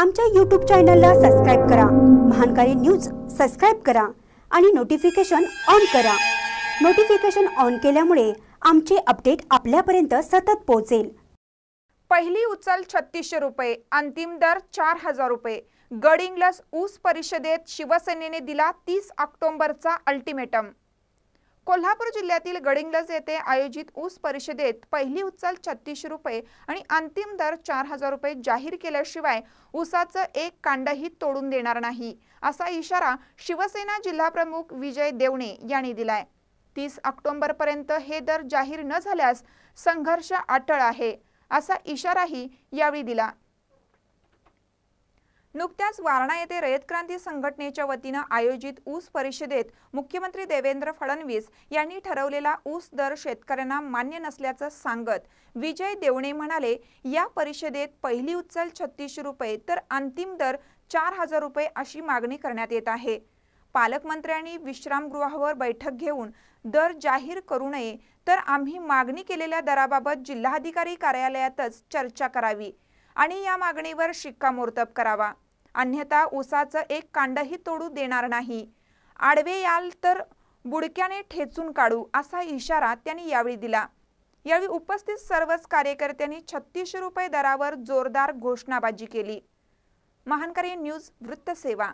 आमच्या यूट्यूब चॅनलला सबस्क्राईब करा महानकारी न्यूज सबस्क्राईब करा आणि नोटिफिकेशन ऑन करा नोटिफिकेशन ऑन केल्यामुळे आमचे अपडेट आपल्यापर्यंत सतत पोहोचेल पहिली उचल छत्तीसशे रुपये अंतिम दर चार हजार रुपये गडिंग्लस ऊस परिषदेत शिवसेनेने दिला तीस ऑक्टोबरचा अल्टिमेटम कोल्हापूर जिल्ह्यातील गडिंगलज येथे आयोजित ऊस परिषदेत पहिली उचल छत्तीस रुपये आणि अंतिम दर चार हजार रुपये जाहीर केल्याशिवाय ऊसाचं एक कांडही तोडून देणार नाही असा इशारा शिवसेना जिल्हाप्रमुख विजय देवणे यांनी दिलाय तीस ऑक्टोबरपर्यंत हे दर जाहीर न झाल्यास संघर्ष अटळ आहे असा इशाराही यावेळी दिला नुकत्याच वारणा येथे रयत क्रांती संघटनेच्या वतीनं आयोजित ऊस परिषदेत मुख्यमंत्री देवेंद्र फडणवीस यांनी ठरवलेला ऊस दर शेतकऱ्यांना मान्य नसल्याचं सांगत विजय देवणे म्हणाले या परिषदेत पहिली उचल छत्तीसशे रुपये तर अंतिम दर चार हजार रुपये अशी मागणी करण्यात येत आहे पालकमंत्र्यांनी विश्रामगृहावर बैठक घेऊन दर जाहीर करू नये तर आम्ही मागणी केलेल्या दराबाबत जिल्हाधिकारी कार्यालयातच चर्चा करावी आणि या मागणीवर शिक्कामोर्तब करावा अन्यथा ऊसाचं एक कांडही तोडू देणार नाही आडवे याल तर बुडक्याने ठेचून काढू असा इशारा त्यांनी यावेळी दिला यावेळी उपस्थित सर्वच कार्यकर्त्यांनी छत्तीसशे रुपये दरावर जोरदार घोषणाबाजी केली महानकारी न्यूज वृत्तसेवा